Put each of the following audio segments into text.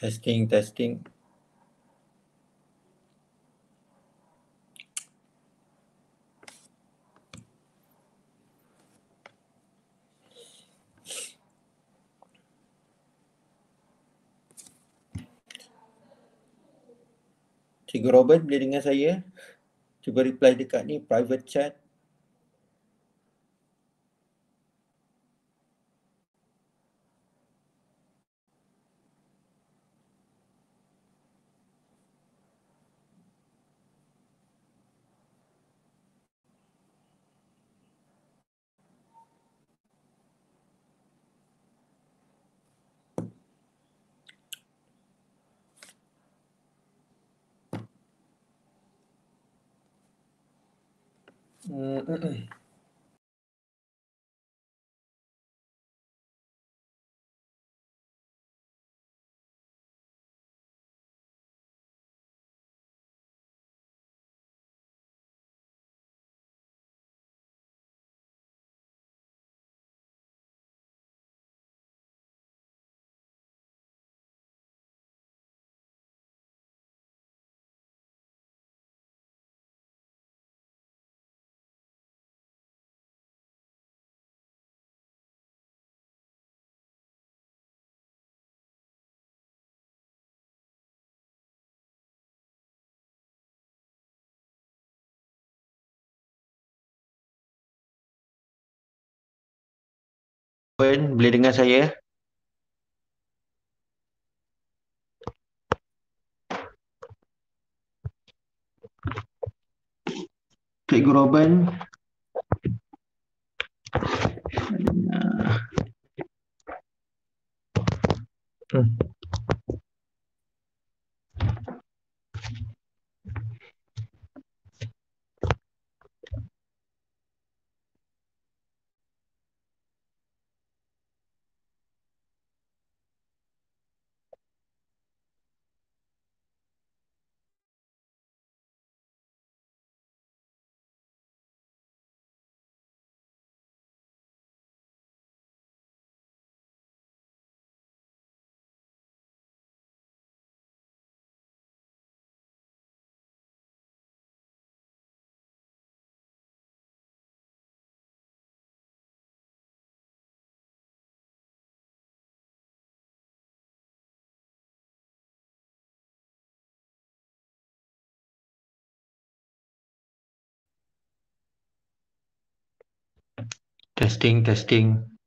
Testing, testing. Cikgu Robert boleh dengar saya? Cuba reply dekat ni private chat. Puan, boleh dengar saya? Cikgu Roban. Hmm. Testing, testing.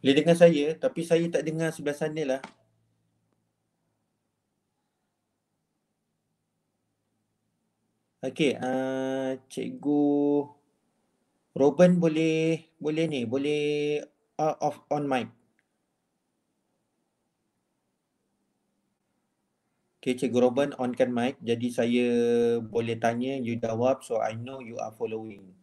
Boleh dengar saya tapi saya tak dengar sebelah sana lah. Okay, uh, ah, cikgu Robin boleh boleh ni, boleh uh, off on mic. Okay, cikgu Robin onkan mic jadi saya boleh tanya you jawab so I know you are following.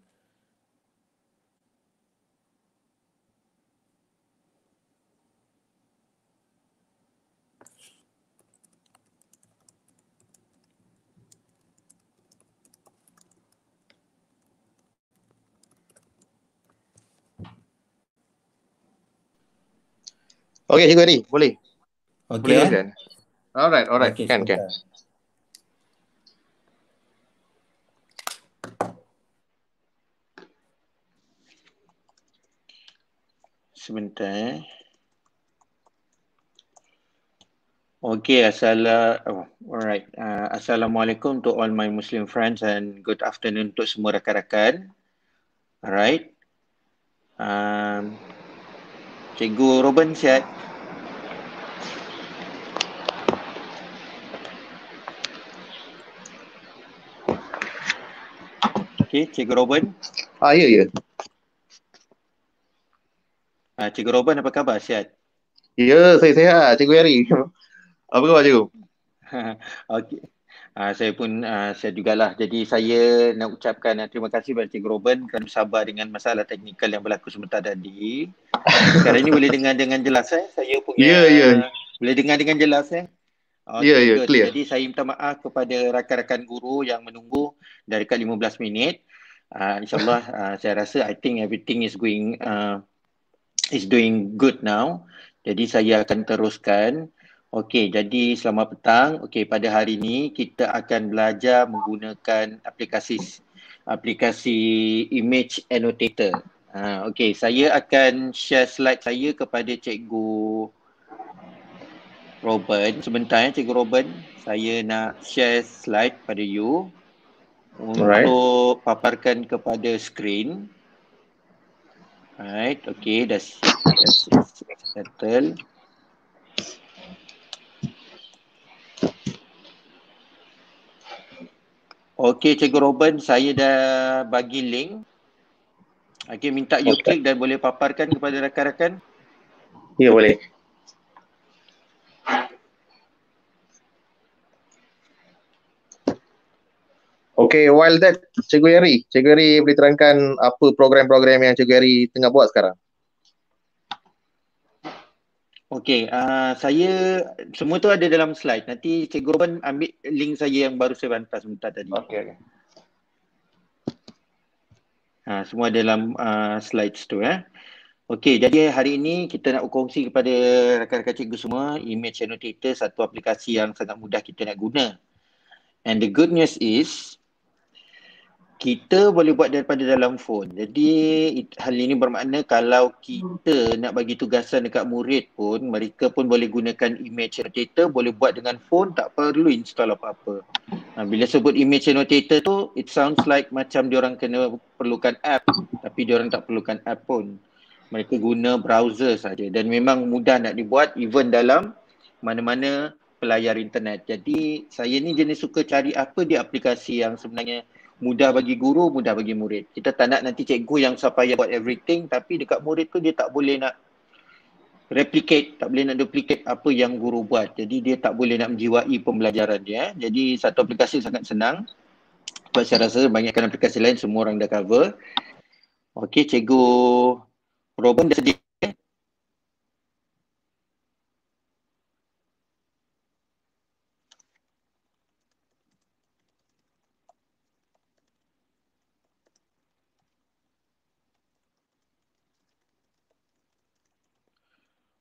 Okay, Cikgu Eri, boleh. Okey. Boleh, kan? Alright, alright. Okay, kan, kan. Sebentar. Eh. Okay, assalamualaikum. Oh, alright. Uh, assalamualaikum to all my Muslim friends and good afternoon to semua rakan-rakan. Alright. Um, Cikgu Robin sihat? Uh, Okey, Cikgu Robin. Ah, ya, ya. Ah, Cikgu Robin, apa khabar? Sihat? Ya, saya sihat. Cikgu Yari. apa khabar, Cikgu? Okey. Ah, saya pun ah, sihat jugalah. Jadi, saya nak ucapkan ah, terima kasih kepada Cikgu Robin kerana sabar dengan masalah teknikal yang berlaku sebentar tadi. Sekarang ni boleh dengar dengan jelas, eh? Saya punya... Ya, yeah, Yeah. Uh, boleh dengar dengan jelas, eh? Okay, yeah, yeah, ya, clear. Jadi saya minta maaf kepada rakan-rakan guru yang menunggu dari dekat 15 minit. Uh, InsyaAllah uh, saya rasa I think everything is going uh, is doing good now. Jadi saya akan teruskan. Okey, jadi selamat petang. Okey, pada hari ini kita akan belajar menggunakan aplikasi aplikasi image annotator. Uh, Okey, saya akan share slide saya kepada cikgu uh, Robin. Sebentar ya, Cikgu Robin. Saya nak share slide pada you untuk Alright. paparkan kepada screen. Alright, okay, dah settle. Okay, Cikgu Robin, saya dah bagi link. Okay, minta you okay. klik dan boleh paparkan kepada rakan-rakan. Ya, boleh. Okay, while that, Cikgu Yeri. Cikgu Yeri boleh terangkan apa program-program yang Cikgu Yeri tengah buat sekarang? Okay, uh, saya semua tu ada dalam slide. Nanti Cikgu Ruben ambil link saya yang baru saya bantah sebentar tadi. Okay, okay. Ha, semua dalam uh, slides tu eh. Okey, jadi hari ini kita nak kongsi kepada rakan-rakan cikgu semua image annotator satu aplikasi yang sangat mudah kita nak guna. And the good news is, kita boleh buat daripada dalam phone. Jadi hal ini bermakna kalau kita nak bagi tugasan dekat murid pun mereka pun boleh gunakan image annotator boleh buat dengan phone tak perlu install apa-apa. Ha, bila sebut image annotator tu it sounds like macam orang kena perlukan app tapi orang tak perlukan app pun. Mereka guna browser saja dan memang mudah nak dibuat even dalam mana-mana pelayar internet. Jadi saya ni jenis suka cari apa dia aplikasi yang sebenarnya mudah bagi guru, mudah bagi murid. Kita tak nak nanti cikgu yang supaya buat everything tapi dekat murid tu dia tak boleh nak replicate, tak boleh nak duplicate apa yang guru buat. Jadi dia tak boleh nak menjiwai pembelajaran dia. Eh. Jadi satu aplikasi sangat senang. Sebab saya rasa banyakkan aplikasi lain semua orang dah cover. Okey, cikgu Robin dah sedih.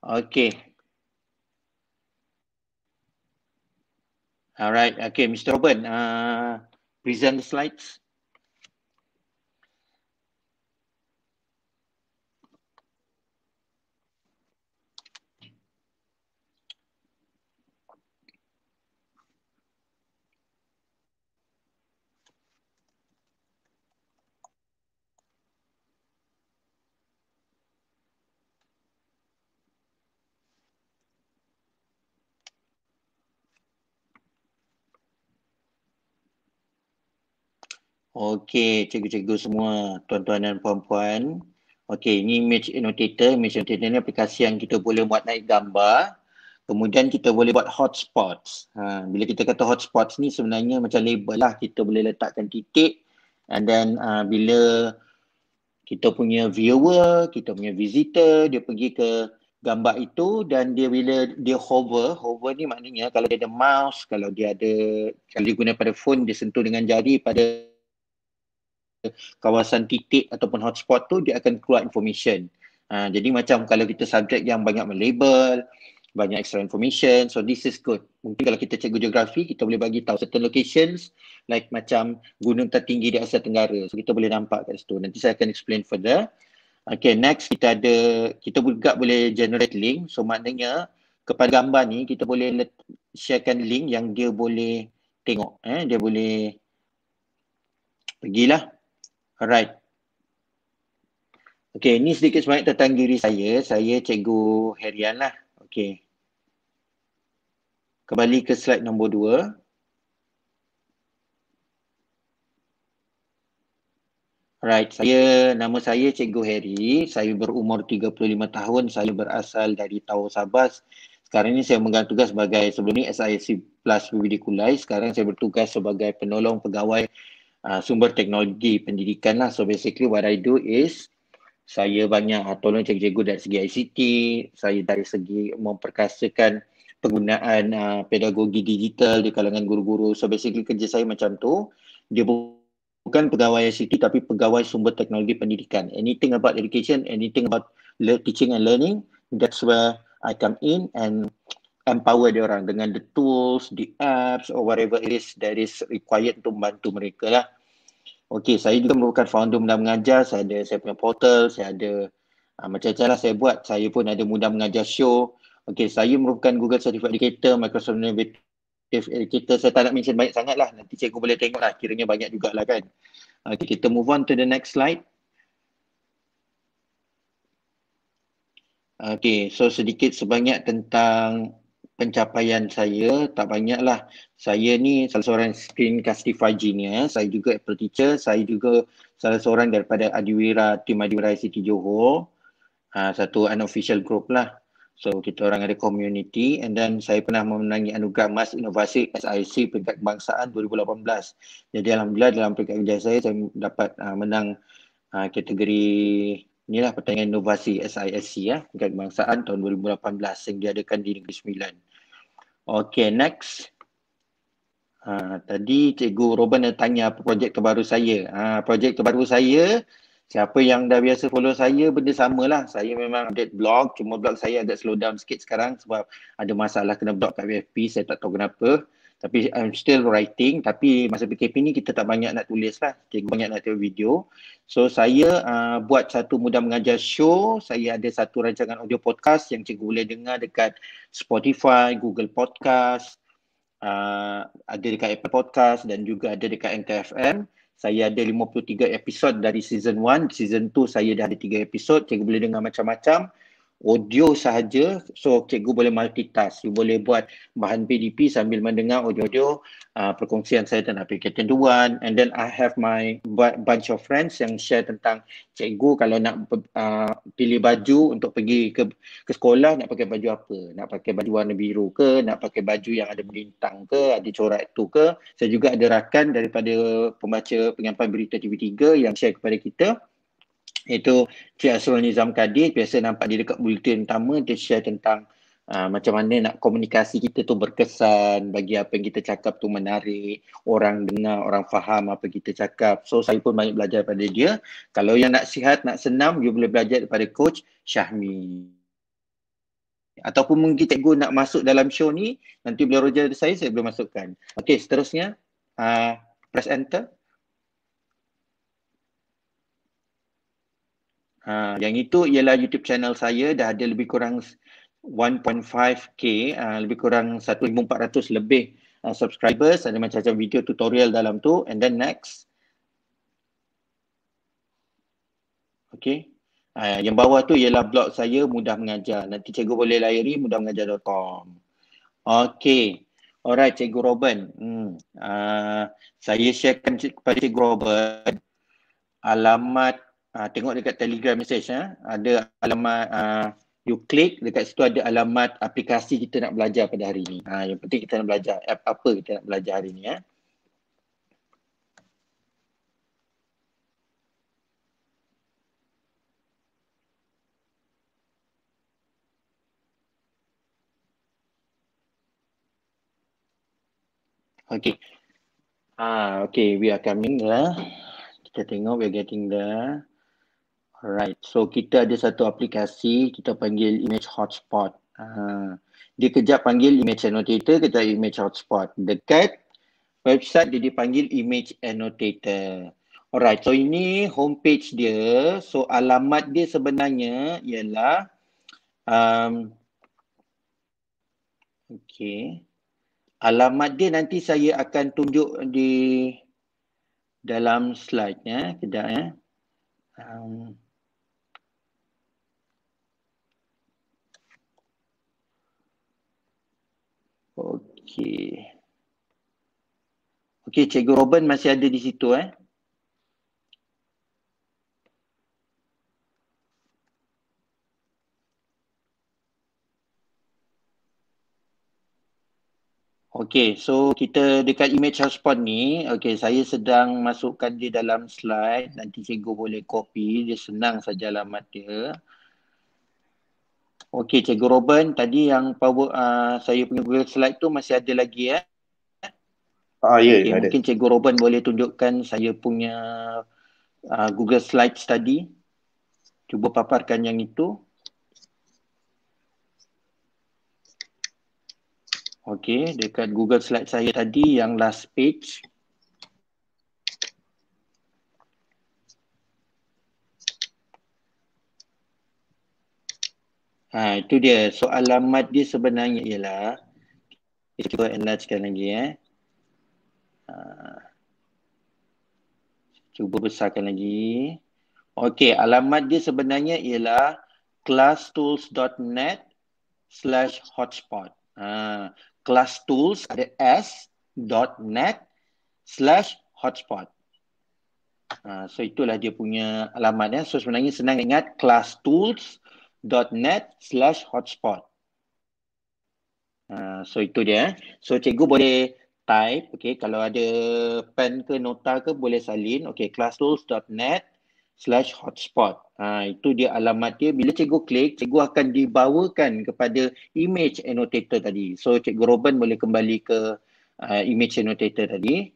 Okay. Alright, okay, Mr. Robert, uh, present the slides. Okey, cikgu-cikgu semua, tuan-tuan dan puan-puan. Okey, ini image annotator. Image annotator ni aplikasi yang kita boleh buat naik gambar. Kemudian kita boleh buat hotspots. Ha, bila kita kata hotspots ni sebenarnya macam label lah. Kita boleh letakkan titik. And then uh, bila kita punya viewer, kita punya visitor, dia pergi ke gambar itu dan dia bila dia hover, hover ni maknanya kalau dia ada mouse, kalau dia ada, kalau dia guna pada phone, dia sentuh dengan jari pada kawasan titik ataupun hotspot tu dia akan keluar information. Uh, jadi macam kalau kita subjek yang banyak melabel, banyak extra information, so this is good. Mungkin kalau kita cikgu geografi, kita boleh bagi tahu certain locations like macam gunung tertinggi di Asia Tenggara. So kita boleh nampak kat situ. Nanti saya akan explain further. Okay, next kita ada, kita juga boleh generate link. So maknanya kepada gambar ni, kita boleh let, sharekan link yang dia boleh tengok. Eh. Dia boleh pergilah Alright. Okay, ini sedikit sebanyak tentang diri saya. Saya Cikgu Herian lah. Okay. Kembali ke slide nombor dua. Alright. saya nama saya Cikgu Harry. Saya berumur 35 tahun. Saya berasal dari Tau Sabah. Sekarang ini saya menggantung tugas sebagai sebelum ini SISC Plus BBD Kulai. Sekarang saya bertugas sebagai penolong pegawai Ah, sumber teknologi pendidikan lah. So basically what I do is saya banyak uh, tolong cikgu-cikgu dari segi ICT, saya dari segi memperkasakan penggunaan uh, pedagogi digital di kalangan guru-guru. So basically kerja saya macam tu. Dia bu- bukan pegawai ICT tapi pegawai sumber teknologi pendidikan. Anything about education, anything about teaching and learning, that's where I come in and empower dia orang dengan the tools, the apps or whatever it is that is required untuk membantu mereka lah. Okey, saya juga merupakan founder Mudah Mengajar. Saya ada saya punya portal, saya ada uh, macam-macam lah saya buat. Saya pun ada Mudah Mengajar Show. Okey, saya merupakan Google Certified Educator, Microsoft Innovative Educator. Saya tak nak mention banyak sangat lah. Nanti cikgu boleh tengok lah. Kiranya banyak juga lah kan. Okey, kita move on to the next slide. Okey, so sedikit sebanyak tentang pencapaian saya tak banyak lah. Saya ni salah seorang screencastify genius. Eh. Saya juga Apple teacher. Saya juga salah seorang daripada Adiwira, Tim Adiwira ICT Johor. Ha, satu unofficial group lah. So kita orang ada community and then saya pernah memenangi anugerah mas inovasi SIC peringkat kebangsaan 2018. Jadi Alhamdulillah dalam peringkat kerja saya, saya dapat uh, menang uh, kategori inilah pertandingan inovasi SISC ya, peringkat kebangsaan tahun 2018 yang diadakan di Negeri Sembilan. Okay, next. Ha, tadi Cikgu Roban dah tanya apa projek terbaru saya. Ha, projek terbaru saya, siapa yang dah biasa follow saya, benda sama lah. Saya memang update blog, cuma blog saya agak slow down sikit sekarang sebab ada masalah kena blog kat VFP, saya tak tahu kenapa tapi I'm still writing tapi masa PKP ni kita tak banyak nak tulis lah kita banyak nak tengok video so saya uh, buat satu mudah mengajar show saya ada satu rancangan audio podcast yang cikgu boleh dengar dekat Spotify, Google Podcast uh, ada dekat Apple Podcast dan juga ada dekat NKFM saya ada 53 episod dari season 1 season 2 saya dah ada 3 episod cikgu boleh dengar macam-macam audio sahaja so cikgu boleh multitask you boleh buat bahan PDP sambil mendengar audio-audio uh, perkongsian saya tentang application tu and then I have my bunch of friends yang share tentang cikgu kalau nak uh, pilih baju untuk pergi ke ke sekolah nak pakai baju apa nak pakai baju warna biru ke nak pakai baju yang ada bintang ke ada corak tu ke saya juga ada rakan daripada pembaca penyampaian berita TV3 yang share kepada kita itu Cik Asrul Nizam Kadir biasa nampak di dekat bulletin utama dia share tentang uh, macam mana nak komunikasi kita tu berkesan bagi apa yang kita cakap tu menarik orang dengar, orang faham apa kita cakap so saya pun banyak belajar pada dia kalau yang nak sihat, nak senam you boleh belajar daripada Coach Syahmi ataupun mungkin Cikgu nak masuk dalam show ni nanti beliau roja saya, saya boleh masukkan Okey, seterusnya uh, press enter Ha, yang itu ialah YouTube channel saya dah ada lebih kurang 1.5k, uh, ha, lebih kurang 1,400 lebih uh, subscribers. Ada macam-macam video tutorial dalam tu. And then next. Okay. Uh, yang bawah tu ialah blog saya mudah mengajar. Nanti cikgu boleh layari mudahmengajar.com. Okay. Alright, Cikgu Robin. Hmm. Uh, saya sharekan kepada Cikgu Robin alamat uh, tengok dekat telegram message eh, ada alamat uh, you click dekat situ ada alamat aplikasi kita nak belajar pada hari ini. Uh, ah, yang penting kita nak belajar app apa kita nak belajar hari ni? Eh. Okay. Ah, okay, we are coming lah. Kita tengok, we are getting there. Alright, so kita ada satu aplikasi kita panggil Image Hotspot. Uh, dia kejap panggil Image Annotator, kita Image Hotspot. Dekat website dia dipanggil Image Annotator. Alright, so ini homepage dia. So alamat dia sebenarnya ialah um, Okay. Alamat dia nanti saya akan tunjuk di dalam slide ya. Kedah ya. Um, Okey. Okey, Cikgu Robin masih ada di situ eh. Okey, so kita dekat image hotspot ni, okey saya sedang masukkan dia dalam slide, nanti cikgu boleh copy, dia senang saja alamat dia. Okey Cikgu Robin tadi yang power uh, saya punya Google slide tu masih ada lagi ya. Ah ya okay, ya, ada. Mungkin Cikgu Robin boleh tunjukkan saya punya uh, Google Slide tadi. Cuba paparkan yang itu. Okey dekat Google slide saya tadi yang last page Ha, itu dia. So alamat dia sebenarnya ialah kita cuba enlargekan lagi eh. Ha, cuba besarkan lagi. Okey, alamat dia sebenarnya ialah classtools.net slash hotspot. Ha, classtools ada S dot net slash hotspot. Ha, so itulah dia punya alamatnya Eh. So sebenarnya senang ingat classtools.net .net slash hotspot. Uh, so itu dia. Eh. So cikgu boleh type. Okay, kalau ada pen ke nota ke boleh salin. Okay, classrules.net slash hotspot. Ha, itu dia alamat dia. Bila cikgu klik, cikgu akan dibawakan kepada image annotator tadi. So, cikgu Robin boleh kembali ke uh, image annotator tadi.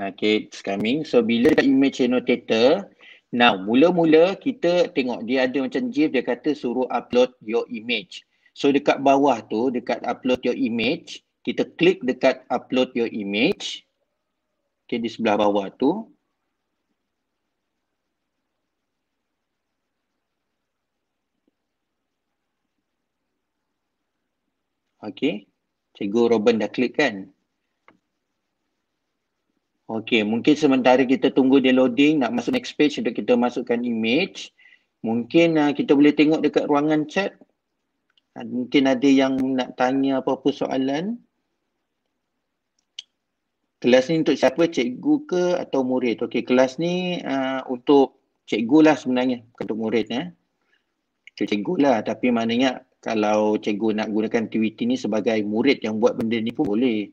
Okay, it's coming. So, bila dekat image annotator, now, mula-mula kita tengok dia ada macam GIF, dia kata suruh upload your image. So, dekat bawah tu, dekat upload your image, kita klik dekat upload your image. Okay, di sebelah bawah tu. Okay, cikgu Robin dah klik kan? Okay, mungkin sementara kita tunggu dia loading, nak masuk next page untuk kita masukkan image. Mungkin uh, kita boleh tengok dekat ruangan chat. Mungkin ada yang nak tanya apa-apa soalan. Kelas ni untuk siapa? Cikgu ke atau murid? Okay, kelas ni uh, untuk cikgu lah sebenarnya. Bukan untuk murid. Eh. Cik cikgu lah. Tapi maknanya kalau cikgu nak gunakan TVT ni sebagai murid yang buat benda ni pun boleh.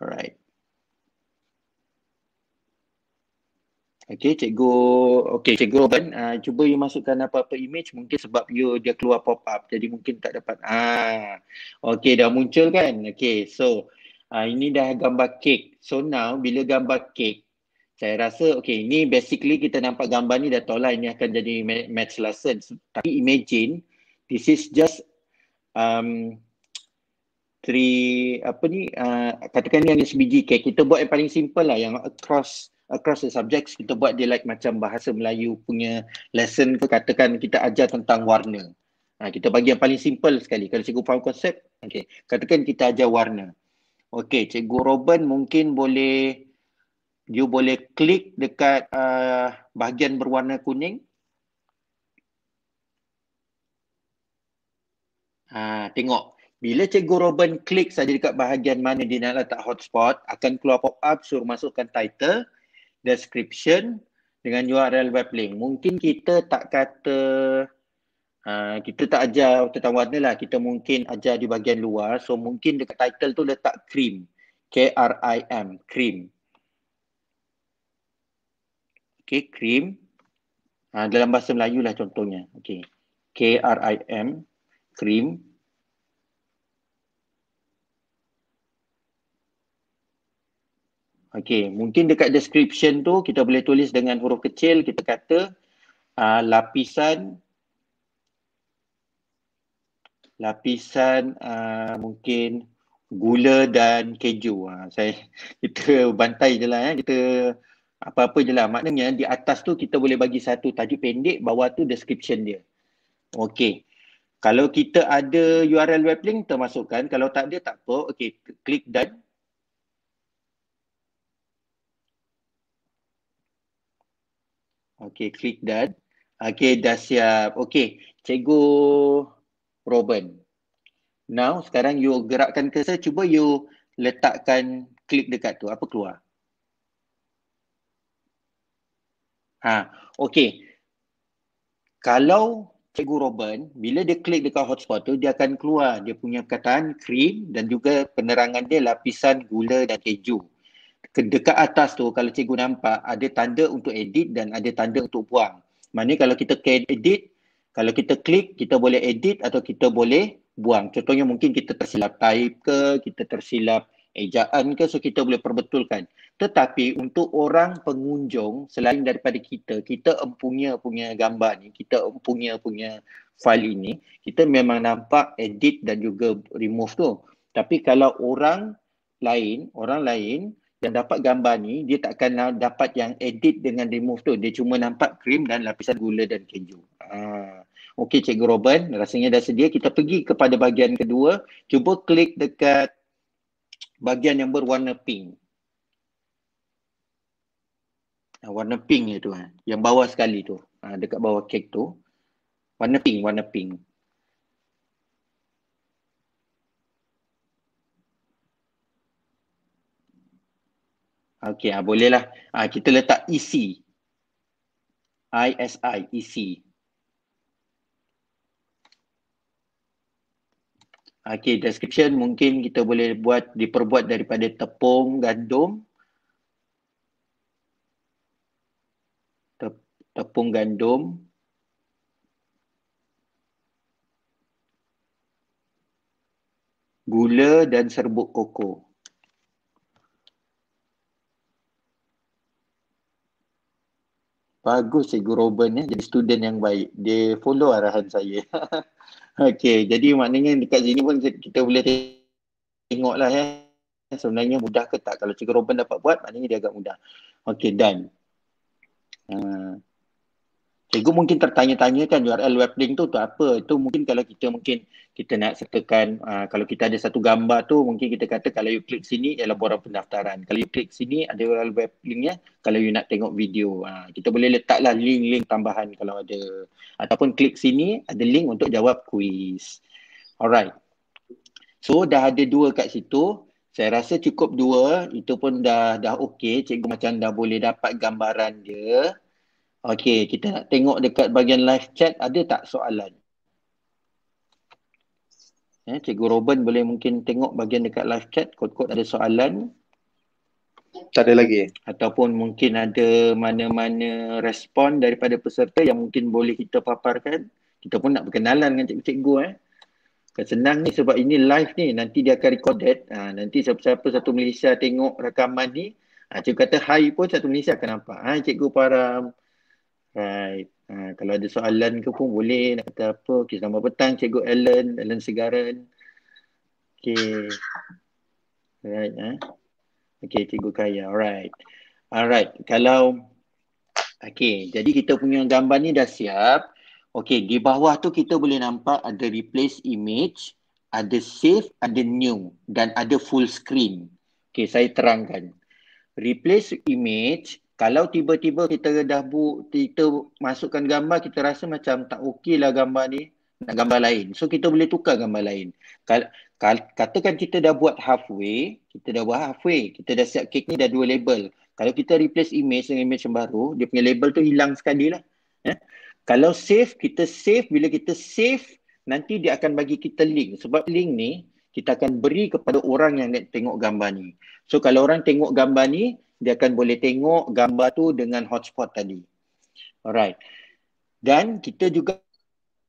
All right. Okay, cikgu. Okay, cikgu Ben, uh, cuba you masukkan apa-apa image mungkin sebab you dia keluar pop up. Jadi mungkin tak dapat. Ah. Okay, dah muncul kan? Okay, so uh, ini dah gambar kek. So now, bila gambar kek, saya rasa, okay, ini basically kita nampak gambar ni dah tahu lah ini akan jadi match lesson. tapi imagine, this is just um, tri apa ni uh, katakan ni yang SBGK kita buat yang paling simple lah yang across across the subjects kita buat dia like macam bahasa Melayu punya lesson ke katakan kita ajar tentang warna uh, kita bagi yang paling simple sekali kalau cikgu faham konsep okey katakan kita ajar warna okey cikgu Robin mungkin boleh you boleh klik dekat uh, bahagian berwarna kuning ah tengok bila Cikgu Robin klik saja dekat bahagian mana dia nak letak hotspot, akan keluar pop-up suruh masukkan title, description dengan URL web link. Mungkin kita tak kata, uh, kita tak ajar tentang warna lah. Kita mungkin ajar di bahagian luar. So mungkin dekat title tu letak cream. K-R-I-M, cream. Okay, cream. Uh, dalam bahasa Melayu lah contohnya. Okay, K-R-I-M, cream. Cream. Okey, mungkin dekat description tu kita boleh tulis dengan huruf kecil kita kata uh, lapisan lapisan uh, mungkin gula dan keju. Ha, saya kita bantai je lah. Eh. Kita apa-apa je lah. Maknanya di atas tu kita boleh bagi satu tajuk pendek, bawah tu description dia. Okey. Kalau kita ada URL web link, termasukkan. Kalau tak ada, tak apa. Okey, klik done. Okay, click done. Okay, dah siap. Okay, Cikgu Robin. Now, sekarang you gerakkan ke saya, cuba you letakkan klik dekat tu. Apa keluar? Ha, okay. Kalau Cikgu Robin, bila dia klik dekat hotspot tu, dia akan keluar dia punya perkataan cream dan juga penerangan dia lapisan gula dan keju dekat atas tu kalau cikgu nampak ada tanda untuk edit dan ada tanda untuk buang. Maknanya kalau kita klik edit, kalau kita klik kita boleh edit atau kita boleh buang. Contohnya mungkin kita tersilap type ke, kita tersilap ejaan ke so kita boleh perbetulkan. Tetapi untuk orang pengunjung selain daripada kita, kita empunya punya gambar ni, kita empunya punya fail ini, kita memang nampak edit dan juga remove tu. Tapi kalau orang lain, orang lain yang dapat gambar ni dia tak akan dapat yang edit dengan remove tu dia cuma nampak krim dan lapisan gula dan keju ha. Okey Cikgu Robin, rasanya dah sedia. Kita pergi kepada bahagian kedua. Cuba klik dekat bahagian yang berwarna pink. Ah, warna pink ya tuan. Eh. Yang bawah sekali tu. Ah, dekat bawah kek tu. Warna pink, warna pink. Okey, ah, bolehlah. Ah, kita letak EC. ISI, EC. Okey, description mungkin kita boleh buat diperbuat daripada tepung gandum. tepung gandum gula dan serbuk koko Bagus cikgu Robin ya. Jadi student yang baik. Dia follow arahan saya. Okey, jadi maknanya dekat sini pun kita boleh tengok lah ya. Sebenarnya mudah ke tak? Kalau cikgu Robin dapat buat, maknanya dia agak mudah. Okey, done. Uh, cikgu mungkin tertanya-tanya kan URL web link tu untuk apa itu mungkin kalau kita mungkin kita nak sertakan uh, ah, kalau kita ada satu gambar tu mungkin kita kata kalau you klik sini ialah borang pendaftaran kalau you klik sini ada URL web linknya kalau you nak tengok video uh, kita boleh letaklah link-link tambahan kalau ada ataupun klik sini ada link untuk jawab kuis alright so dah ada dua kat situ saya rasa cukup dua itu pun dah dah okey cikgu macam dah boleh dapat gambaran dia Okay, kita nak tengok dekat bahagian live chat ada tak soalan? eh, Cikgu Robin boleh mungkin tengok bahagian dekat live chat kod-kod ada soalan. Tak ada lagi. Ataupun mungkin ada mana-mana respon daripada peserta yang mungkin boleh kita paparkan. Kita pun nak berkenalan dengan cikgu-cikgu eh. Kan senang ni sebab ini live ni nanti dia akan recorded. Ha, nanti siapa-siapa satu Malaysia tengok rekaman ni. Ha, cikgu kata hi pun satu Malaysia akan nampak. Ha, cikgu Para... Right. Uh, kalau ada soalan ke pun boleh nak kata apa. Okay, selamat petang Cikgu Alan, Alan Segaran. Okay. Right. Eh? Ha. Huh? Okay, Cikgu Kaya. Alright. Alright. Kalau, okay. Jadi kita punya gambar ni dah siap. Okay, di bawah tu kita boleh nampak ada replace image, ada save, ada new dan ada full screen. Okay, saya terangkan. Replace image, kalau tiba-tiba kita dah bu, kita masukkan gambar kita rasa macam tak okey lah gambar ni nak gambar lain so kita boleh tukar gambar lain kalau katakan kita dah buat halfway kita dah buat halfway kita dah siap cake ni dah dua label kalau kita replace image dengan image yang baru dia punya label tu hilang sekali lah eh? kalau save kita save bila kita save nanti dia akan bagi kita link sebab link ni kita akan beri kepada orang yang nak tengok gambar ni. So kalau orang tengok gambar ni, dia akan boleh tengok gambar tu dengan hotspot tadi. Alright. Dan kita juga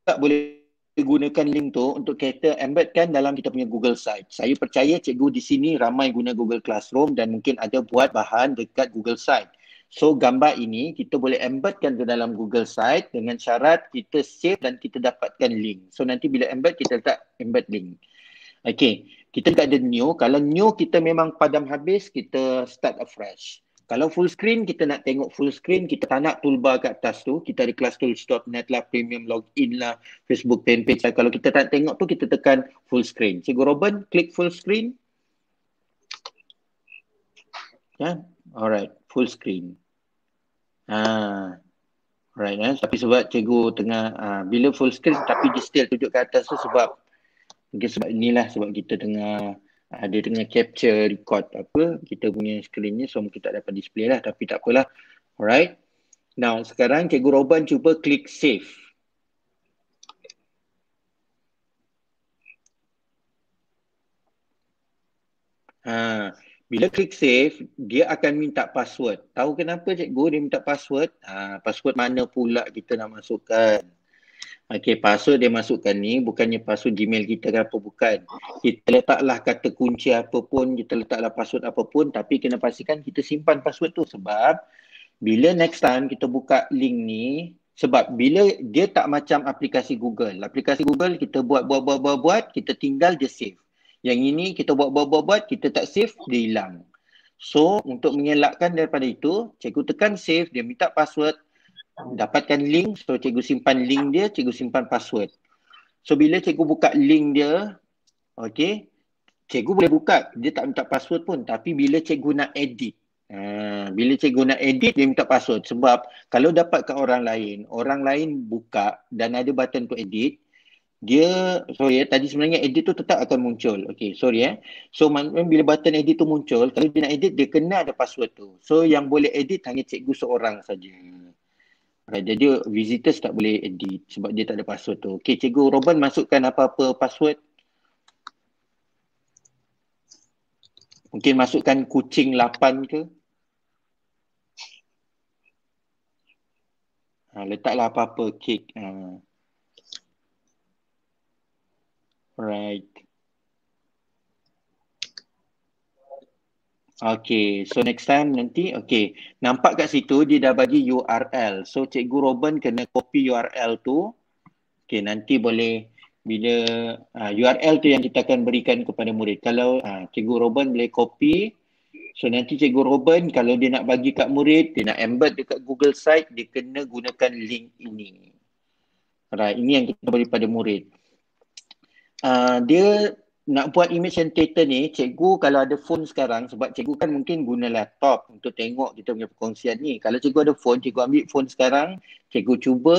tak boleh gunakan link tu untuk kita embedkan dalam kita punya Google site. Saya percaya cikgu di sini ramai guna Google Classroom dan mungkin ada buat bahan dekat Google site. So gambar ini kita boleh embedkan ke dalam Google site dengan syarat kita save dan kita dapatkan link. So nanti bila embed kita letak embed link. Okay kita tak ada new kalau new kita memang padam habis kita start afresh kalau full screen kita nak tengok full screen kita tak nak toolbar kat atas tu kita ada classtools.net lah premium login lah facebook fanpage lah kalau kita tak tengok tu kita tekan full screen cikgu Robin klik full screen ya yeah. alright full screen ah. Ha, right, eh? Ya. tapi sebab cikgu tengah ah, bila full screen tapi dia still tunjuk ke atas tu sebab Mungkin sebab inilah sebab kita tengah ah, ada tengah capture record apa kita punya screen ni so mungkin tak dapat display lah tapi tak apalah. Alright. Now sekarang Cikgu Roban cuba klik save. Ha, bila klik save, dia akan minta password. Tahu kenapa cikgu dia minta password? Ha, password mana pula kita nak masukkan? Okay, password dia masukkan ni bukannya password Gmail kita ke apa bukan. Kita letaklah kata kunci apa pun, kita letaklah password apa pun tapi kena pastikan kita simpan password tu sebab bila next time kita buka link ni sebab bila dia tak macam aplikasi Google. Aplikasi Google kita buat buat buat buat, buat kita tinggal je save. Yang ini kita buat buat buat buat kita tak save dia hilang. So untuk mengelakkan daripada itu, cikgu tekan save, dia minta password, dapatkan link so cikgu simpan link dia cikgu simpan password so bila cikgu buka link dia okey cikgu boleh buka dia tak minta password pun tapi bila cikgu nak edit Ha, bila cikgu nak edit dia minta password sebab kalau dapat ke orang lain orang lain buka dan ada button untuk edit dia sorry ya tadi sebenarnya edit tu tetap akan muncul okey sorry ya so man, bila button edit tu muncul kalau dia nak edit dia kena ada password tu so yang boleh edit hanya cikgu seorang saja hmm. Dia, dia visitors tak boleh edit sebab dia tak ada password tu. Okay cikgu Roban masukkan apa-apa password. Mungkin masukkan kucing lapan ke. Ha, letaklah apa-apa kek. Ha. Right. Okay, so next time nanti, okay. Nampak kat situ dia dah bagi URL. So Cikgu Robin kena copy URL tu. Okay, nanti boleh bila uh, ah, URL tu yang kita akan berikan kepada murid. Kalau uh, Cikgu Robin boleh copy. So nanti Cikgu Robin kalau dia nak bagi kat murid, dia nak embed dekat Google site, dia kena gunakan link ini. Right, ini yang kita beri pada murid. Uh, dia nak buat image annotator ni, cikgu kalau ada phone sekarang sebab cikgu kan mungkin guna laptop untuk tengok kita punya perkongsian ni. Kalau cikgu ada phone, cikgu ambil phone sekarang, cikgu cuba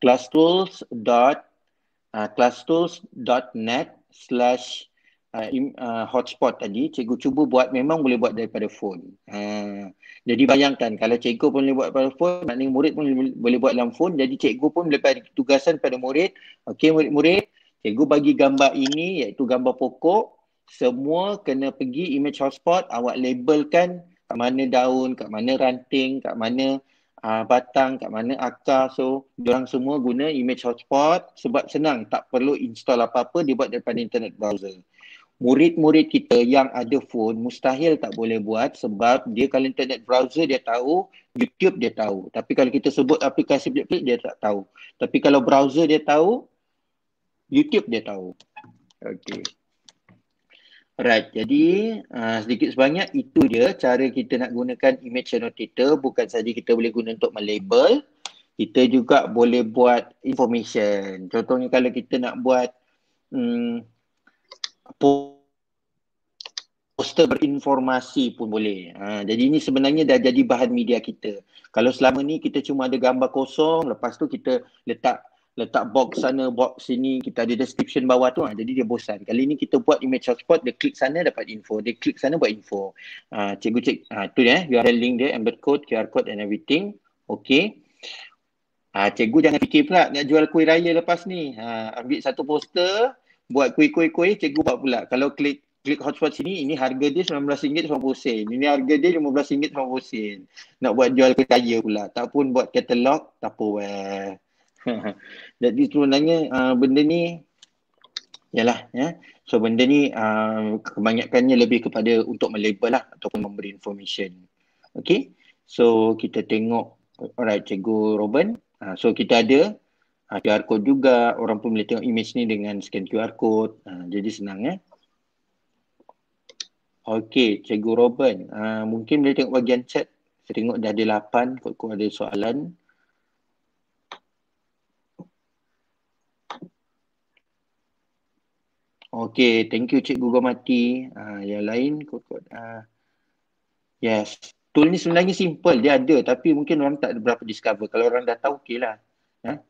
classtools uh, classtools.net slash uh, uh, hotspot tadi, cikgu cuba buat memang boleh buat daripada phone. Uh, jadi bayangkan kalau cikgu pun boleh buat daripada phone, maknanya murid pun boleh buat dalam phone. Jadi cikgu pun boleh bagi tugasan pada murid. okay murid-murid, Cikgu bagi gambar ini iaitu gambar pokok. Semua kena pergi image hotspot. Awak labelkan kat mana daun, kat mana ranting, kat mana uh, batang, kat mana akar. So, diorang semua guna image hotspot sebab senang. Tak perlu install apa-apa. Dia buat daripada internet browser. Murid-murid kita yang ada phone mustahil tak boleh buat sebab dia kalau internet browser dia tahu, YouTube dia tahu. Tapi kalau kita sebut aplikasi pelik-pelik dia tak tahu. Tapi kalau browser dia tahu, YouTube dia tahu. Okay. Right. Jadi uh, sedikit sebanyak itu dia cara kita nak gunakan image annotator bukan saja kita boleh guna untuk melabel kita juga boleh buat information. Contohnya kalau kita nak buat um, poster berinformasi pun boleh. Uh, jadi ini sebenarnya dah jadi bahan media kita. Kalau selama ni kita cuma ada gambar kosong, lepas tu kita letak letak box sana, box sini, kita ada description bawah tu. Ha. Jadi dia bosan. Kali ni kita buat image hotspot, dia klik sana dapat info. Dia klik sana buat info. Uh, cikgu cik, uh, tu dia. Eh, you have link dia, embed code, QR code and everything. Okay. Ah, ha, cikgu jangan fikir pula nak jual kuih raya lepas ni. Ha, ambil satu poster, buat kuih-kuih-kuih, cikgu buat pula. Kalau klik klik hotspot sini, ini harga dia RM19.90. Ini harga dia RM15.90. Nak buat jual kuih raya pula. Tak pun buat catalog, tak apa. Well. Jadi sebenarnya uh, benda ni ialah ya. So benda ni uh, kebanyakannya lebih kepada untuk melabel lah ataupun memberi information. Okay. So kita tengok alright cikgu Robin. Uh, so kita ada uh, QR code juga. Orang pun boleh tengok image ni dengan scan QR code. Uh, jadi senang ya. Okay cikgu Robin. Uh, mungkin boleh tengok bagian chat. Saya tengok dah ada 8. Kau ada soalan. Okay, thank you Cikgu Gomati. Uh, ah, yang lain, kot-kot. Uh, yes, tool ni sebenarnya simple. Dia ada tapi mungkin orang tak berapa discover. Kalau orang dah tahu, okey lah. Huh? Ha?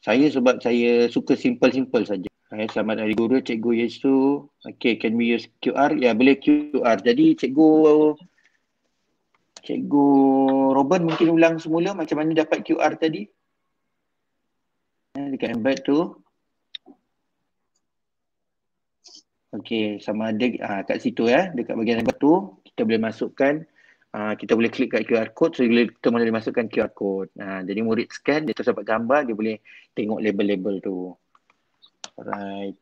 Saya sebab saya suka simple-simple saja. Hai, eh, selamat hari guru, Cikgu Yesu. Okay, can we use QR? Ya, yeah, boleh QR. Jadi, Cikgu... Cikgu Robert mungkin ulang semula macam mana dapat QR tadi? Eh, dekat embed tu. Okey, sama ada uh, kat situ ya, dekat bahagian batu, kita boleh masukkan uh, kita boleh klik kat QR code, so bila kita boleh masukkan QR code. Uh, jadi murid scan, dia terus dapat gambar, dia boleh tengok label-label tu. Right,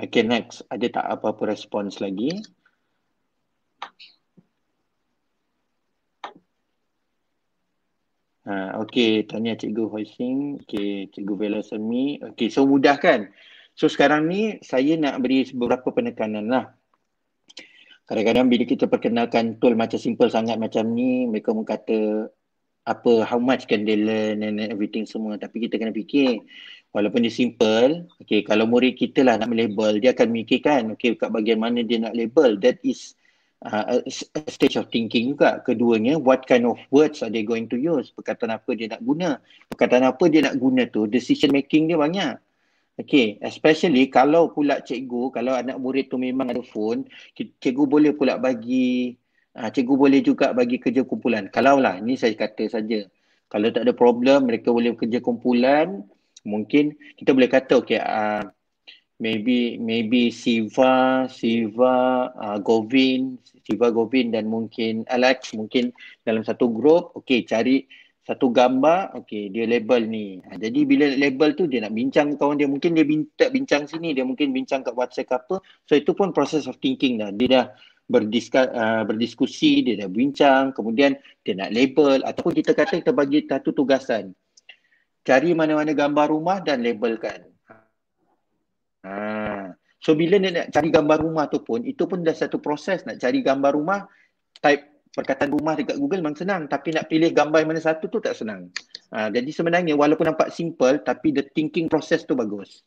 Okay, next. Ada tak apa-apa respons lagi? Ha, okay, tanya Cikgu Hoising. Okay, Cikgu Vela Semi. Okay, so mudah kan? So sekarang ni saya nak beri beberapa penekanan lah. Kadang-kadang bila kita perkenalkan tool macam simple sangat macam ni, mereka pun kata apa, how much can they learn and everything semua. Tapi kita kena fikir, walaupun dia simple, okay, kalau murid kita lah nak label, dia akan mikirkan okay, kat bagian mana dia nak label. That is uh, a, a stage of thinking juga. Keduanya, what kind of words are they going to use? Perkataan apa dia nak guna? Perkataan apa dia nak guna tu? Decision making dia banyak. Okay, especially kalau pula cikgu, kalau anak murid tu memang ada phone, cikgu boleh pula bagi, uh, cikgu boleh juga bagi kerja kumpulan. Kalau lah, ni saya kata saja. Kalau tak ada problem, mereka boleh kerja kumpulan, mungkin kita boleh kata, okay, uh, ah, maybe maybe Siva, Siva, uh, Govin, Siva, Govin dan mungkin Alex, mungkin dalam satu group, okay, cari, satu gambar okey dia label ni ha, jadi bila label tu dia nak bincang kawan dia mungkin dia tak bincang sini dia mungkin bincang kat WhatsApp ke apa so itu pun proses of thinking dah dia dah berdiska, uh, berdiskusi dia dah bincang kemudian dia nak label ataupun kita kata kita bagi satu tugasan cari mana-mana gambar rumah dan labelkan ha. so bila dia nak cari gambar rumah tu pun itu pun dah satu proses nak cari gambar rumah type perkataan rumah dekat Google memang senang tapi nak pilih gambar mana satu tu tak senang. Uh, jadi sebenarnya walaupun nampak simple tapi the thinking process tu bagus.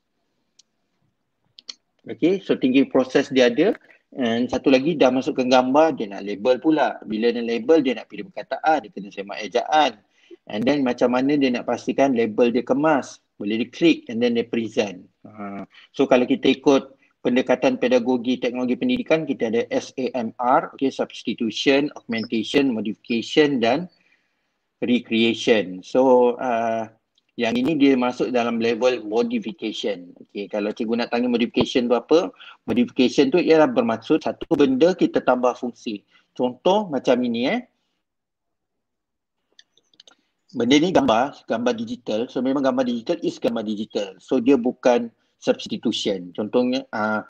Okay, so thinking process dia ada and satu lagi dah masukkan gambar dia nak label pula. Bila dia label dia nak pilih perkataan, dia kena semak ejaan. And then macam mana dia nak pastikan label dia kemas. Boleh di klik and then dia present. Uh, so kalau kita ikut pendekatan pedagogi teknologi pendidikan kita ada SAMR okay substitution augmentation modification dan recreation so uh, yang ini dia masuk dalam level modification okay kalau cikgu nak tanya modification tu apa modification tu ialah bermaksud satu benda kita tambah fungsi contoh macam ini eh benda ni gambar gambar digital so memang gambar digital is gambar digital so dia bukan substitution. Contohnya, uh,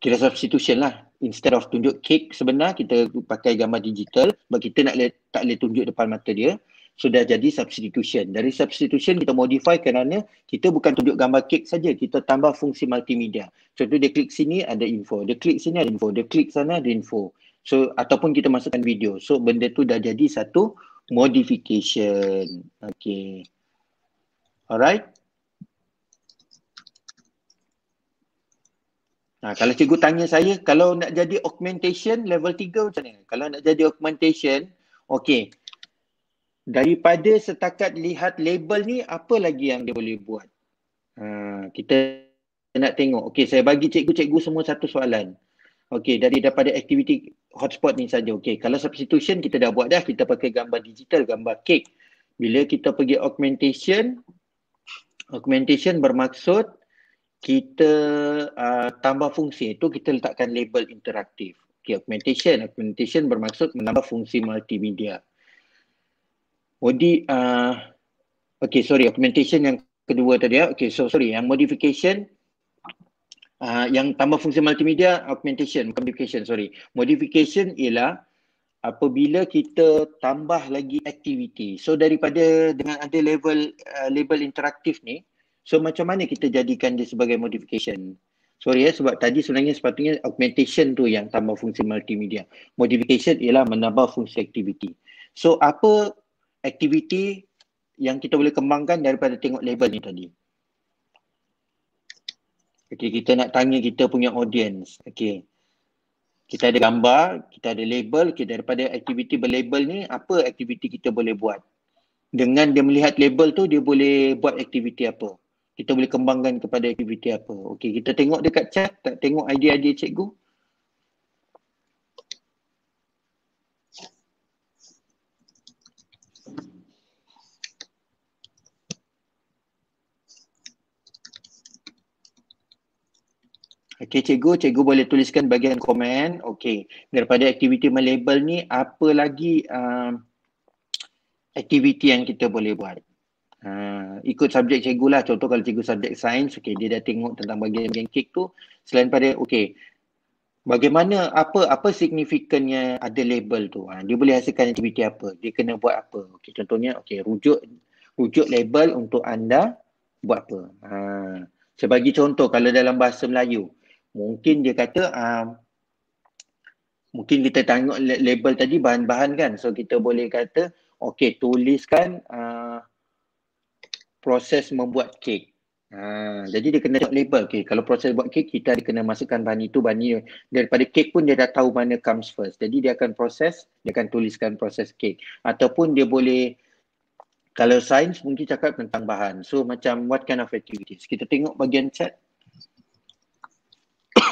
kira substitution lah. Instead of tunjuk kek sebenar, kita pakai gambar digital sebab kita nak, tak boleh tunjuk depan mata dia. Sudah jadi substitution. Dari substitution kita modify kerana kita bukan tunjuk gambar kek saja, kita tambah fungsi multimedia. Contoh dia klik sini ada info, dia klik sini ada info, dia klik sana ada info. So ataupun kita masukkan video. So benda tu dah jadi satu modification. Okay. Alright. Ha, kalau cikgu tanya saya, kalau nak jadi augmentation level 3 macam mana? Kalau nak jadi augmentation, okey. Daripada setakat lihat label ni, apa lagi yang dia boleh buat? Ha, kita nak tengok. Okey, saya bagi cikgu-cikgu semua satu soalan. Okey, dari daripada aktiviti hotspot ni saja. Okey, kalau substitution kita dah buat dah. Kita pakai gambar digital, gambar cake. Bila kita pergi augmentation, augmentation bermaksud kita uh, tambah fungsi itu kita letakkan label interaktif. Okay, augmentation. Augmentation bermaksud menambah fungsi multimedia. Modi, uh, okay, sorry, augmentation yang kedua tadi ya. Okay, so sorry, yang modification, uh, yang tambah fungsi multimedia, augmentation, modification, sorry. Modification ialah apabila kita tambah lagi aktiviti. So daripada dengan ada label uh, label interaktif ni, So macam mana kita jadikan dia sebagai modification? Sorry ya sebab tadi sebenarnya sepatutnya augmentation tu yang tambah fungsi multimedia. Modification ialah menambah fungsi aktiviti. So apa aktiviti yang kita boleh kembangkan daripada tengok label ni tadi? Okay, kita nak tanya kita punya audience. Okay. Kita ada gambar, kita ada label. Okay, daripada aktiviti berlabel ni, apa aktiviti kita boleh buat? Dengan dia melihat label tu, dia boleh buat aktiviti apa? kita boleh kembangkan kepada aktiviti apa. Okey, kita tengok dekat chat, tak tengok idea-idea cikgu. Okey cikgu, cikgu boleh tuliskan bagian komen. Okey, daripada aktiviti melabel ni apa lagi uh, aktiviti yang kita boleh buat? uh, ikut subjek cikgu lah. Contoh kalau cikgu subjek sains, okay, dia dah tengok tentang bagian-bagian kek tu. Selain pada, okay, bagaimana, apa apa signifikannya ada label tu. Ha? Dia boleh hasilkan aktiviti apa, dia kena buat apa. Okay, contohnya, okay, rujuk rujuk label untuk anda buat apa. Ha. Ah, Saya contoh kalau dalam bahasa Melayu, mungkin dia kata, um, mungkin kita tengok label tadi bahan-bahan kan. So kita boleh kata, okay, tuliskan uh, proses membuat kek. Ha, jadi dia kena tengok label. Okay, kalau proses buat kek, kita ada kena masukkan bahan itu, bahan itu. Daripada kek pun dia dah tahu mana comes first. Jadi dia akan proses, dia akan tuliskan proses kek. Ataupun dia boleh, kalau sains mungkin cakap tentang bahan. So macam what kind of activities. Kita tengok bagian chat.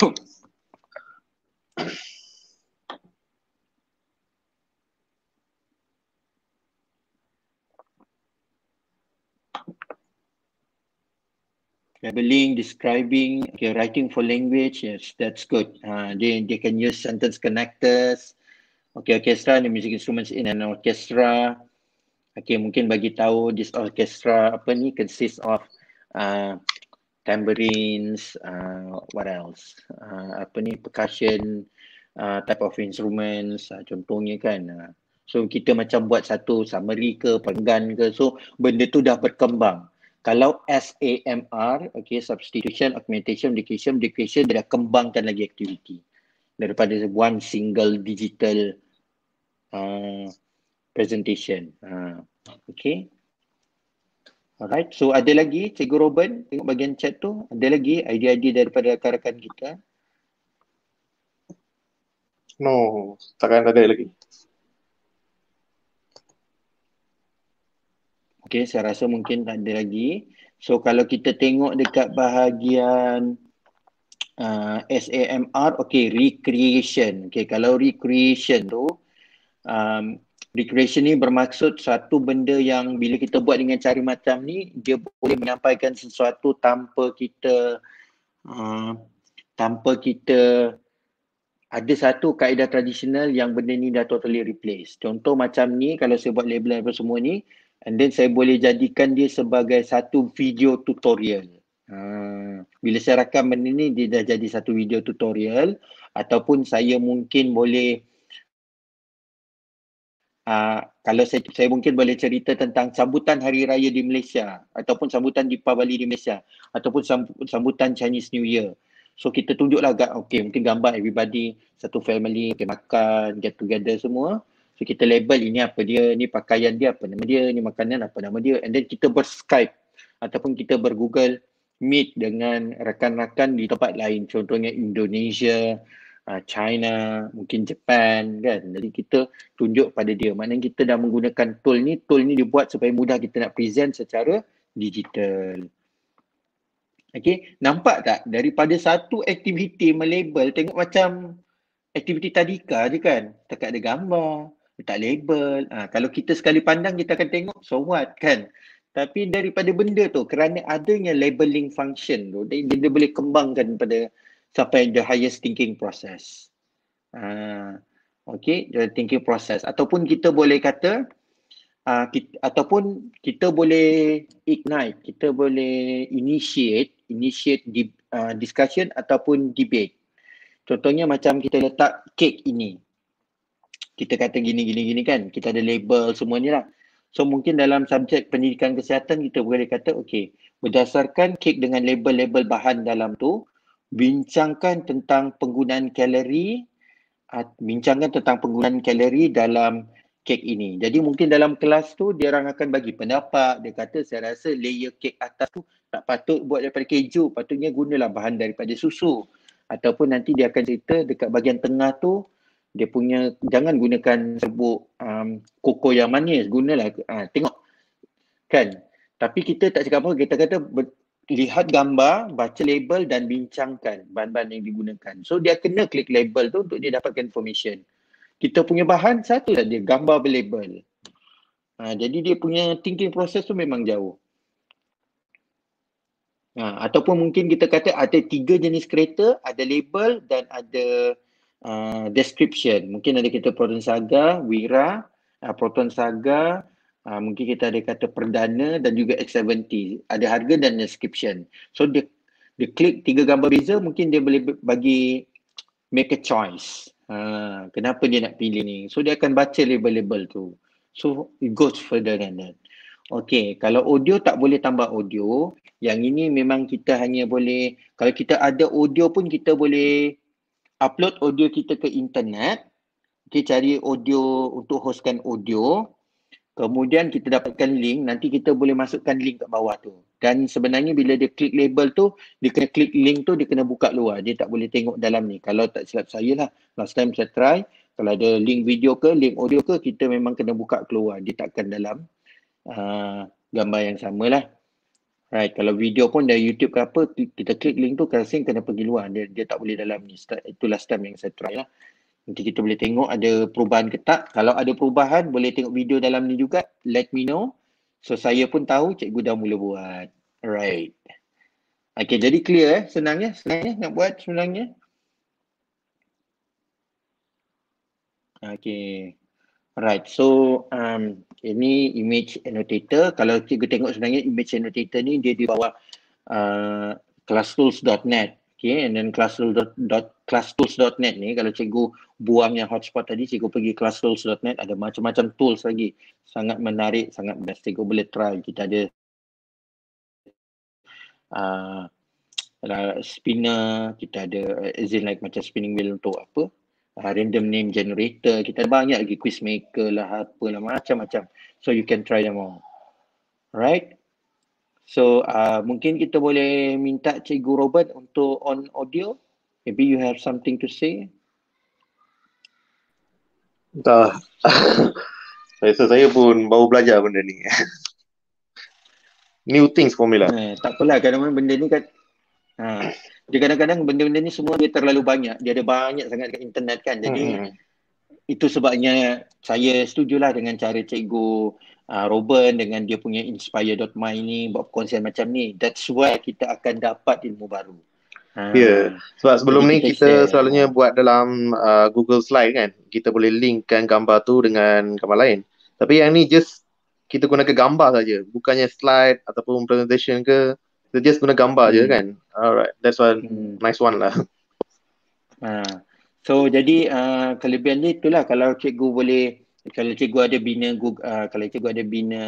Traveling, describing, okay, writing for language, yes, that's good. Uh, they, they can use sentence connectors, okay, orchestra, the music instruments in an orchestra. Okay, mungkin bagi tahu this orchestra apa ni consists of uh, tambourines, uh, what else? Uh, apa ni percussion uh, type of instruments, uh, contohnya kan. Uh. So kita macam buat satu summary ke, penggan ke, so benda tu dah berkembang kalau SAMR, okay, substitution, augmentation, modification, modification, dia dah kembangkan lagi aktiviti daripada one single digital uh, presentation. Uh, okay. Alright, so ada lagi Cikgu Robin, tengok bagian chat tu, ada lagi idea-idea daripada rakan-rakan kita? No, takkan ada lagi. Okay, saya rasa mungkin tak ada lagi. So kalau kita tengok dekat bahagian uh, SAMR, okay, recreation. Okay, kalau recreation tu, um, recreation ni bermaksud satu benda yang bila kita buat dengan cara macam ni, dia boleh menyampaikan sesuatu tanpa kita uh, tanpa kita ada satu kaedah tradisional yang benda ni dah totally replace. Contoh macam ni, kalau saya buat label apa semua ni, And then saya boleh jadikan dia sebagai satu video tutorial. Hmm. Bila saya rakam benda ni, dia dah jadi satu video tutorial. Ataupun saya mungkin boleh Uh, kalau saya, saya mungkin boleh cerita tentang sambutan Hari Raya di Malaysia ataupun sambutan di Deepavali di Malaysia ataupun sambutan Chinese New Year. So kita tunjuklah, okay, mungkin gambar everybody, satu family, okay, makan, get together semua. So kita label ini apa dia, ni pakaian dia apa nama dia, ni makanan apa nama dia and then kita berskype ataupun kita bergoogle meet dengan rakan-rakan di tempat lain contohnya Indonesia, ah, China, mungkin Japan kan. Jadi kita tunjuk pada dia. Maknanya kita dah menggunakan tool ni, tool ni dibuat supaya mudah kita nak present secara digital. Okay, nampak tak daripada satu aktiviti melabel tengok macam aktiviti tadika je kan. Tak ada gambar, letak label. Ha, kalau kita sekali pandang kita akan tengok so what kan. Tapi daripada benda tu kerana adanya labeling function tu dia, dia boleh kembangkan pada sampai the highest thinking process. Ha, okay, the thinking process. Ataupun kita boleh kata Uh, ah, kita, ataupun kita boleh ignite, kita boleh initiate, initiate di, uh, discussion ataupun debate. Contohnya macam kita letak kek ini, kita kata gini gini gini kan kita ada label semua ni lah so mungkin dalam subjek pendidikan kesihatan kita boleh kata okey berdasarkan kek dengan label-label bahan dalam tu bincangkan tentang penggunaan kalori bincangkan tentang penggunaan kalori dalam kek ini. Jadi mungkin dalam kelas tu dia orang akan bagi pendapat, dia kata saya rasa layer kek atas tu tak patut buat daripada keju, patutnya gunalah bahan daripada susu. Ataupun nanti dia akan cerita dekat bahagian tengah tu dia punya jangan gunakan serbuk um, koko yang manis gunalah ha, tengok kan tapi kita tak cakap apa kita kata ber, lihat gambar baca label dan bincangkan bahan-bahan yang digunakan so dia kena klik label tu untuk dia dapatkan information kita punya bahan satu saja gambar berlabel ha, jadi dia punya thinking proses tu memang jauh ha, ataupun mungkin kita kata ada tiga jenis kereta ada label dan ada Uh, description. Mungkin ada kita Proton Saga, Wira, uh, Proton Saga, uh, mungkin kita ada kata Perdana dan juga X70. Ada harga dan description. So dia, dia klik tiga gambar beza, mungkin dia boleh bagi make a choice. Uh, kenapa dia nak pilih ni. So dia akan baca label-label tu. So it goes further than that. Okay, kalau audio tak boleh tambah audio. Yang ini memang kita hanya boleh, kalau kita ada audio pun kita boleh upload audio kita ke internet kita cari audio untuk hostkan audio kemudian kita dapatkan link nanti kita boleh masukkan link kat bawah tu dan sebenarnya bila dia klik label tu dia kena klik link tu dia kena buka luar dia tak boleh tengok dalam ni kalau tak silap saya lah last time saya try kalau ada link video ke link audio ke kita memang kena buka keluar dia takkan dalam uh, gambar yang samalah Right, kalau video pun dari YouTube ke apa, kita klik link tu, kalsing kena pergi luar. Dia, dia tak boleh dalam ni. Itu last time yang saya try lah. Nanti kita boleh tengok ada perubahan ke tak. Kalau ada perubahan, boleh tengok video dalam ni juga. Let me know. So, saya pun tahu cikgu dah mula buat. Right. Okay, jadi clear eh. Senang ya. Senang ya nak buat sebenarnya. Okay. Right. So um, ini image annotator. Kalau cikgu tengok sebenarnya image annotator ni dia di bawah uh, classtools.net. Okay. And then classtools.net ni kalau cikgu buang yang hotspot tadi, cikgu pergi classtools.net ada macam-macam tools lagi. Sangat menarik, sangat best. Cikgu boleh try. Kita ada uh, spinner, kita ada, is it like macam spinning wheel untuk apa? uh, random name generator, kita ada banyak lagi quiz maker lah, apalah macam-macam. So you can try them all. Right? So uh, mungkin kita boleh minta Cikgu Robert untuk on audio. Maybe you have something to say. Dah. Rasa saya pun baru belajar benda ni. New things formula. Eh, tak apalah kadang-kadang benda ni kan. Ha dia kadang-kadang benda-benda ni semua dia terlalu banyak dia ada banyak sangat kat internet kan jadi hmm. hmm, hmm. itu sebabnya saya setuju lah dengan cara cikgu uh, Robin dengan dia punya inspire.my ni buat perkongsian macam ni that's why kita akan dapat ilmu baru ha. Ya, yeah. sebab sebelum ni kita selalunya buat dalam uh, Google Slide kan Kita boleh linkkan gambar tu dengan gambar lain Tapi yang ni just kita gunakan gambar saja, Bukannya slide ataupun presentation ke dia just guna gambar je hmm. kan alright that's one hmm. nice one lah ha. so jadi uh, kelebihan dia itulah kalau cikgu boleh kalau cikgu ada bina Google, uh, ah, kalau cikgu ada bina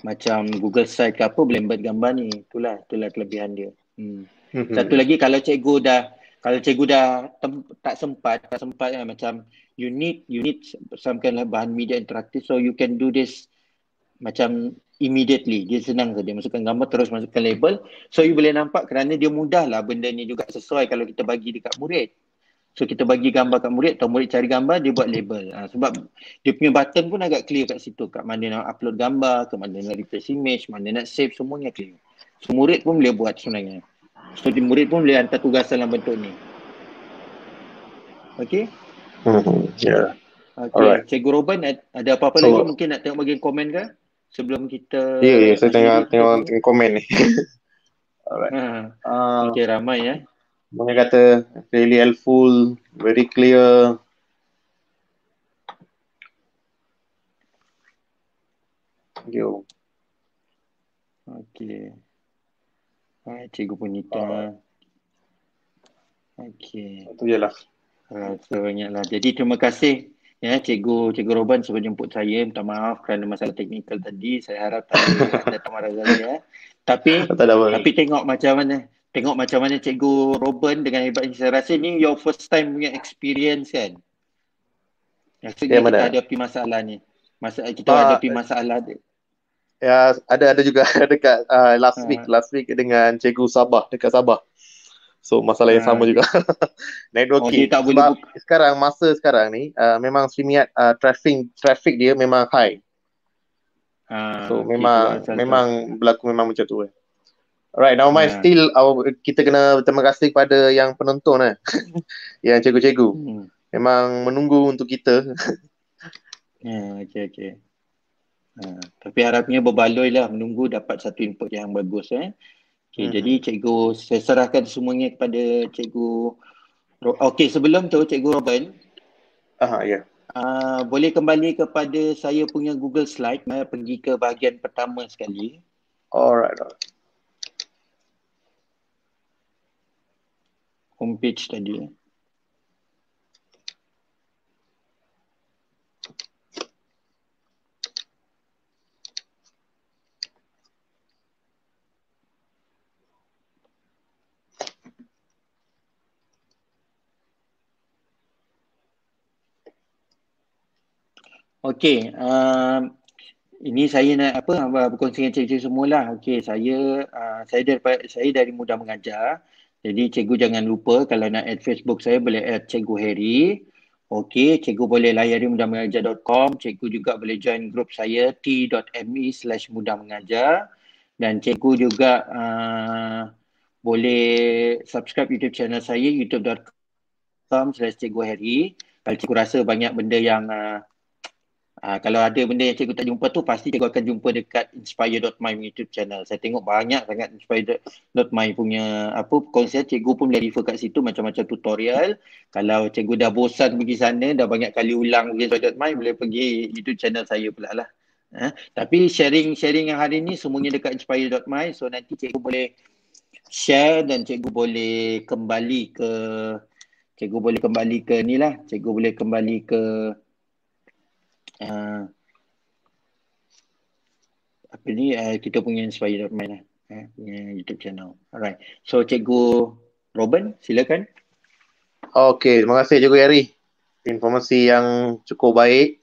macam Google site ke apa boleh buat gambar ni itulah itulah kelebihan dia hmm. hmm. satu lagi kalau cikgu dah kalau cikgu dah tem, tak sempat tak sempat kan, macam you need you need some bahan media interaktif so you can do this macam immediately. Dia senang saja. Masukkan gambar terus masukkan label. So you boleh nampak kerana dia mudahlah benda ni juga sesuai kalau kita bagi dekat murid. So kita bagi gambar kat murid atau murid cari gambar dia buat label. Ha, sebab dia punya button pun agak clear kat situ. Kat mana nak upload gambar, kat mana nak replace image, mana nak save semuanya clear. So murid pun boleh buat sebenarnya. So murid pun boleh hantar tugas dalam bentuk ni. Okay? Hmm, yeah. Okay. Alright. Cikgu Robin ada apa-apa so, lagi mungkin nak tengok bagian komen ke? sebelum kita Ya, yeah, yeah, saya tengok tengok tengok teng- komen ni. Alright. Ha. Uh, ah. okay, ramai ya. Mereka kata really helpful, very clear. Thank you. Okay. Hai, cikgu Punita. Uh, ya. okay. Itu je lah. Uh, banyaklah. Jadi terima kasih Ya, Cikgu, Cikgu Roban sebab jemput saya, minta maaf kerana masalah teknikal tadi. Saya harap tak ada datang marah saya. Ya. Tapi, tapi tengok macam mana. Tengok macam mana Cikgu Roban dengan hebat ini. Saya rasa ni your first time punya experience kan? Ya, kita mana? ada pergi masalah ni. Masa, kita ah, ada pergi masalah ni. Ya, ada ada juga dekat uh, last ah. week, uh, last week dengan Cikgu Sabah, dekat Sabah. So masalah yang sama juga. Networking. Oh, okay, tak boleh sekarang masa sekarang ni uh, memang streamiat uh, traffic traffic dia memang high. Uh, so okay, memang itulah, memang itulah. berlaku memang macam tu eh. Alright, now my yeah. still our, kita kena berterima kasih kepada yang penonton eh. yang cikgu-cikgu. Hmm. Memang menunggu untuk kita. yeah, okay, okay. Uh, tapi harapnya berbaloi lah menunggu dapat satu input yang bagus eh. Okay, hmm. jadi cikgu saya serahkan semuanya kepada cikgu Okey, sebelum tu cikgu Robin. Aha, ya. Uh, boleh kembali kepada saya punya Google Slide. Saya eh, pergi ke bahagian pertama sekali. Alright, alright. Homepage tadi. Okay, uh, um, ini saya nak apa berkongsi dengan cikgu lah. Okay, saya uh, saya dari saya dari muda mengajar. Jadi cikgu jangan lupa kalau nak add Facebook saya boleh add cikgu Harry. Okay, cikgu boleh layari mudamengajar.com. Cikgu juga boleh join grup saya t.me slash mudamengajar. Dan cikgu juga uh, boleh subscribe YouTube channel saya youtube.com slash cikgu Harry. Kalau cikgu rasa banyak benda yang uh, Ah, kalau ada benda yang cikgu tak jumpa tu pasti cikgu akan jumpa dekat inspire.my YouTube channel. Saya tengok banyak sangat inspire.my punya apa konsep cikgu pun boleh refer kat situ macam-macam tutorial. Kalau cikgu dah bosan pergi sana dah banyak kali ulang inspire.my boleh pergi YouTube channel saya pula lah. Eh, tapi sharing-sharing yang hari ni semuanya dekat inspire.my so nanti cikgu boleh share dan cikgu boleh kembali ke cikgu boleh kembali ke ni lah cikgu boleh kembali ke uh, apa ni uh, kita punya inspire dot lah eh, punya YouTube channel. Alright. So cikgu Robin, silakan. Okay, terima kasih cikgu Yari. Informasi yang cukup baik.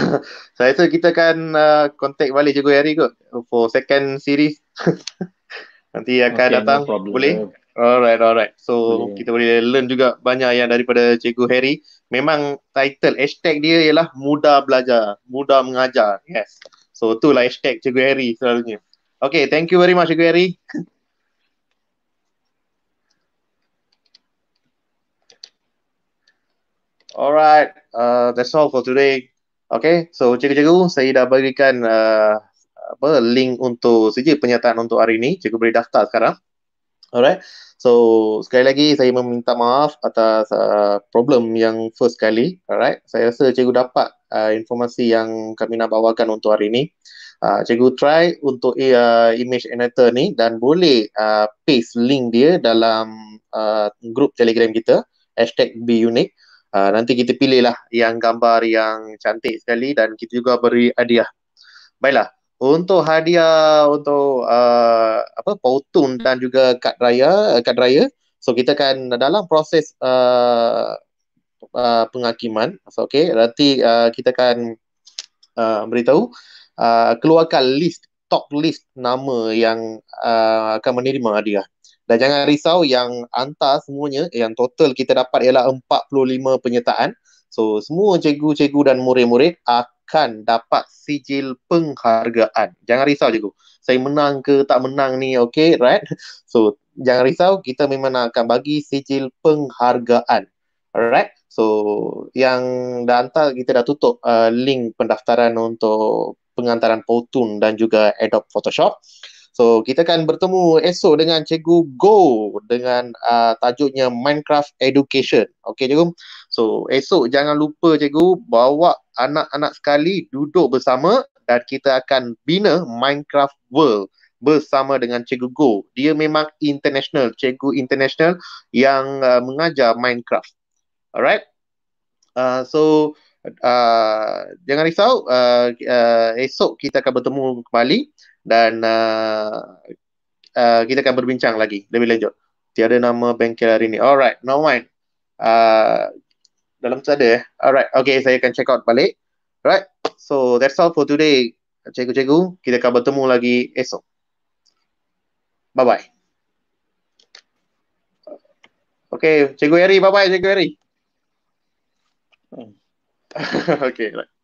Saya tu kita akan uh, contact balik cikgu Yari kot for second series. Nanti akan okay, datang. No problem, boleh? Bro. Uh, Alright, alright. So boleh. kita boleh learn juga banyak yang daripada Cikgu Harry. Memang title hashtag dia ialah mudah belajar, mudah mengajar. Yes. So itulah hashtag Cikgu Harry selalunya. Okay, thank you very much Cikgu Harry. alright, uh, that's all for today. Okay, so cikgu-cikgu saya dah berikan uh, apa, link untuk sejak penyataan untuk hari ini. Cikgu boleh daftar sekarang. Alright. So sekali lagi saya meminta maaf atas uh, problem yang first kali. Alright. Saya rasa cikgu dapat uh, informasi yang kami nak bawakan untuk hari ini. Uh, cikgu try untuk uh, image editor ni dan boleh uh, paste link dia dalam uh, grup Telegram kita hashtag #beunique. Uh, nanti kita pilihlah yang gambar yang cantik sekali dan kita juga beri hadiah. Baiklah untuk hadiah untuk uh, apa pautun dan juga kad raya eh, kad raya so kita akan dalam proses uh, uh, penghakiman so okey nanti uh, kita akan uh, beritahu uh, keluarkan list top list nama yang uh, akan menerima hadiah dan jangan risau yang hantar semuanya yang total kita dapat ialah 45 penyertaan so semua cikgu-cikgu dan murid-murid uh, akan dapat sijil penghargaan. Jangan risau cikgu. Saya menang ke tak menang ni, okay, right? So, jangan risau. Kita memang akan bagi sijil penghargaan. Alright? So, yang dah hantar, kita dah tutup uh, link pendaftaran untuk pengantaran Powtoon dan juga Adobe Photoshop. So kita akan bertemu esok dengan Cikgu Go dengan uh, tajuknya Minecraft Education. Okey Cikgu. So esok jangan lupa Cikgu bawa anak-anak sekali duduk bersama dan kita akan bina Minecraft World bersama dengan Cikgu Go. Dia memang international, Cikgu international yang uh, mengajar Minecraft. Alright. Uh, so Uh, jangan risau uh, uh, esok kita akan bertemu kembali dan uh, uh, kita akan berbincang lagi lebih lanjut. Tiada nama bengkel hari ini. Alright, no mind. Uh, dalam tu ada eh. Alright, okay, saya akan check out balik. Alright, so that's all for today. Cikgu-cikgu, kita akan bertemu lagi esok. Bye-bye. Okay, Cikgu Eri, bye-bye Cikgu Eri. Hmm. okay, right.